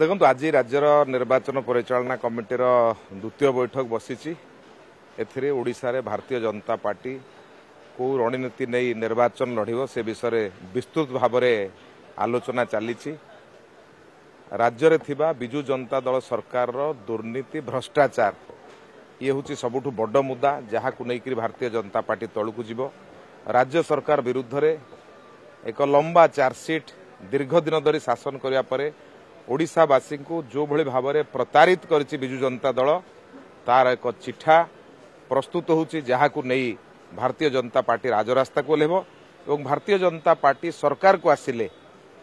ଦେଖନ୍ତୁ ଆଜି ରାଜ୍ୟର ନିର୍ବାଚନ ପରିଚାଳନା କମିଟିର ଦ୍ୱିତୀୟ ବୈଠକ ବସିଛି ଏଥିରେ ଓଡ଼ିଶାରେ ଭାରତୀୟ ଜନତା ପାର୍ଟି କେଉଁ ରଣନୀତି ନେଇ ନିର୍ବାଚନ ଲଢ଼ିବ ସେ ବିଷୟରେ ବିସ୍ତୃତ ଭାବରେ ଆଲୋଚନା ଚାଲିଛି ରାଜ୍ୟରେ ଥିବା ବିଜୁ ଜନତା ଦଳ ସରକାରର ଦୁର୍ନୀତି ଭ୍ରଷ୍ଟାଚାର ଇଏ ହେଉଛି ସବୁଠୁ ବଡ଼ ମୁଦା ଯାହାକୁ ନେଇକରି ଭାରତୀୟ ଜନତା ପାର୍ଟି ତଳକୁ ଯିବ ରାଜ୍ୟ ସରକାର ବିରୁଦ୍ଧରେ ଏକ ଲମ୍ବା ଚାର୍ଜସିଟ୍ ଦୀର୍ଘଦିନ ଧରି ଶାସନ କରିବା ପରେ ଓଡ଼ିଶାବାସୀଙ୍କୁ ଯେଉଁଭଳି ଭାବରେ ପ୍ରତାରିତ କରିଛି ବିଜୁ ଜନତା ଦଳ ତାର ଏକ ଚିଠା ପ୍ରସ୍ତୁତ ହେଉଛି ଯାହାକୁ ନେଇ ଭାରତୀୟ ଜନତା ପାର୍ଟି ରାଜରାସ୍ତାକୁ ଓହ୍ଲେବ ଏବଂ ଭାରତୀୟ ଜନତା ପାର୍ଟି ସରକାରକୁ ଆସିଲେ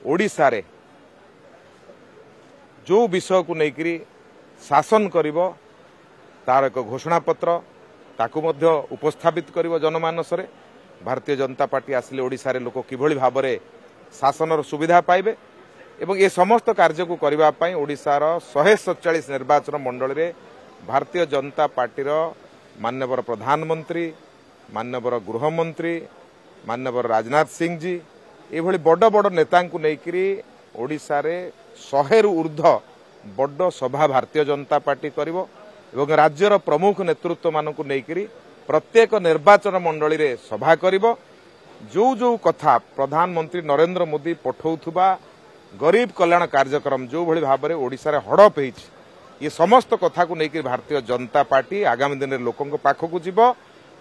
ଓଡ଼ିଶାରେ ଯେଉଁ ବିଷୟକୁ ନେଇକରି ଶାସନ କରିବ ତାର ଏକ ଘୋଷଣାପତ୍ର ତାକୁ ମଧ୍ୟ ଉପସ୍ଥାପିତ କରିବ ଜନମାନସରେ ଭାରତୀୟ ଜନତା ପାର୍ଟି ଆସିଲେ ଓଡ଼ିଶାରେ ଲୋକ କିଭଳି ଭାବରେ ଶାସନର ସୁବିଧା ପାଇବେ ଏବଂ ଏ ସମସ୍ତ କାର୍ଯ୍ୟକୁ କରିବା ପାଇଁ ଓଡ଼ିଶାର ଶହେ ସତଚାଳିଶ ନିର୍ବାଚନ ମଣ୍ଡଳୀରେ ଭାରତୀୟ ଜନତା ପାର୍ଟିର ମାନ୍ୟବର ପ୍ରଧାନମନ୍ତ୍ରୀ ମାନ୍ୟବର ଗୃହମନ୍ତ୍ରୀ ମାନ୍ୟବର ରାଜନାଥ ସିଂଜୀ ଏଭଳି ବଡ଼ ବଡ଼ ନେତାଙ୍କୁ ନେଇକରି ଓଡ଼ିଶାରେ ଶହେରୁ ଉର୍ଦ୍ଧ୍ୱ ବଡ଼ ସଭା ଭାରତୀୟ ଜନତା ପାର୍ଟି କରିବ ଏବଂ ରାଜ୍ୟର ପ୍ରମୁଖ ନେତୃତ୍ୱମାନଙ୍କୁ ନେଇକରି ପ୍ରତ୍ୟେକ ନିର୍ବାଚନ ମଣ୍ଡଳୀରେ ସଭା କରିବ ଯେଉଁ ଯେଉଁ କଥା ପ୍ରଧାନମନ୍ତ୍ରୀ ନରେନ୍ଦ୍ର ମୋଦି ପଠାଉଥିବା ଗରିବ କଲ୍ୟାଣ କାର୍ଯ୍ୟକ୍ରମ ଯେଉଁଭଳି ଭାବରେ ଓଡ଼ିଶାରେ ହଡ଼ପ ହେଇଛି ଏ ସମସ୍ତ କଥାକୁ ନେଇକରି ଭାରତୀୟ ଜନତା ପାର୍ଟି ଆଗାମୀ ଦିନରେ ଲୋକଙ୍କ ପାଖକୁ ଯିବ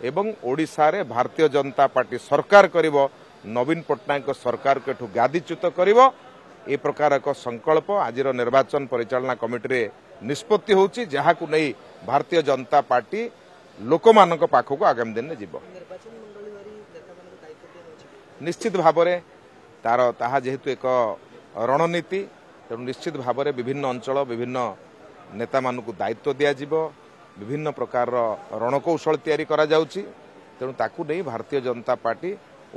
ଏବଂ ଓଡ଼ିଶାରେ ଭାରତୀୟ ଜନତା ପାର୍ଟି ସରକାର କରିବ ନବୀନ ପଟ୍ଟନାୟକଙ୍କ ସରକାରକୁ ଏଠୁ ଗାଦିଚ୍ୟୁତ କରିବ ଏ ପ୍ରକାର ଏକ ସଂକଳ୍ପ ଆଜିର ନିର୍ବାଚନ ପରିଚାଳନା କମିଟିରେ ନିଷ୍ପତ୍ତି ହେଉଛି ଯାହାକୁ ନେଇ ଭାରତୀୟ ଜନତା ପାର୍ଟି ଲୋକମାନଙ୍କ ପାଖକୁ ଆଗାମୀ ଦିନରେ ଯିବ ନିଶ୍ଚିତ ଭାବରେ ତାର ତାହା ଯେହେତୁ ଏକ ରଣନୀତି ତେଣୁ ନିଶ୍ଚିତ ଭାବରେ ବିଭିନ୍ନ ଅଞ୍ଚଳ ବିଭିନ୍ନ ନେତାମାନଙ୍କୁ ଦାୟିତ୍ୱ ଦିଆଯିବ ବିଭିନ୍ନ ପ୍ରକାରର ରଣକୌଶଳ ତିଆରି କରାଯାଉଛି ତେଣୁ ତାକୁ ନେଇ ଭାରତୀୟ ଜନତା ପାର୍ଟି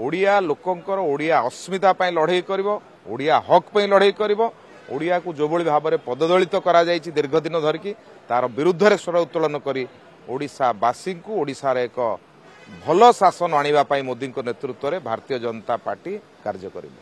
ଓଡ଼ିଆ ଲୋକଙ୍କର ଓଡ଼ିଆ ଅସ୍ମିତା ପାଇଁ ଲଢ଼େଇ କରିବ ଓଡ଼ିଆ ହକ୍ ପାଇଁ ଲଢ଼େଇ କରିବ ଓଡ଼ିଆକୁ ଯେଉଁଭଳି ଭାବରେ ପଦଦଳିତ କରାଯାଇଛି ଦୀର୍ଘଦିନ ଧରିକି ତା'ର ବିରୁଦ୍ଧରେ ସ୍ୱର ଉତ୍ତୋଳନ କରି ଓଡ଼ିଶାବାସୀଙ୍କୁ ଓଡ଼ିଶାର ଏକ ଭଲ ଶାସନ ଆଣିବା ପାଇଁ ମୋଦିଙ୍କ ନେତୃତ୍ୱରେ ଭାରତୀୟ ଜନତା ପାର୍ଟି କାର୍ଯ୍ୟ କରିବେ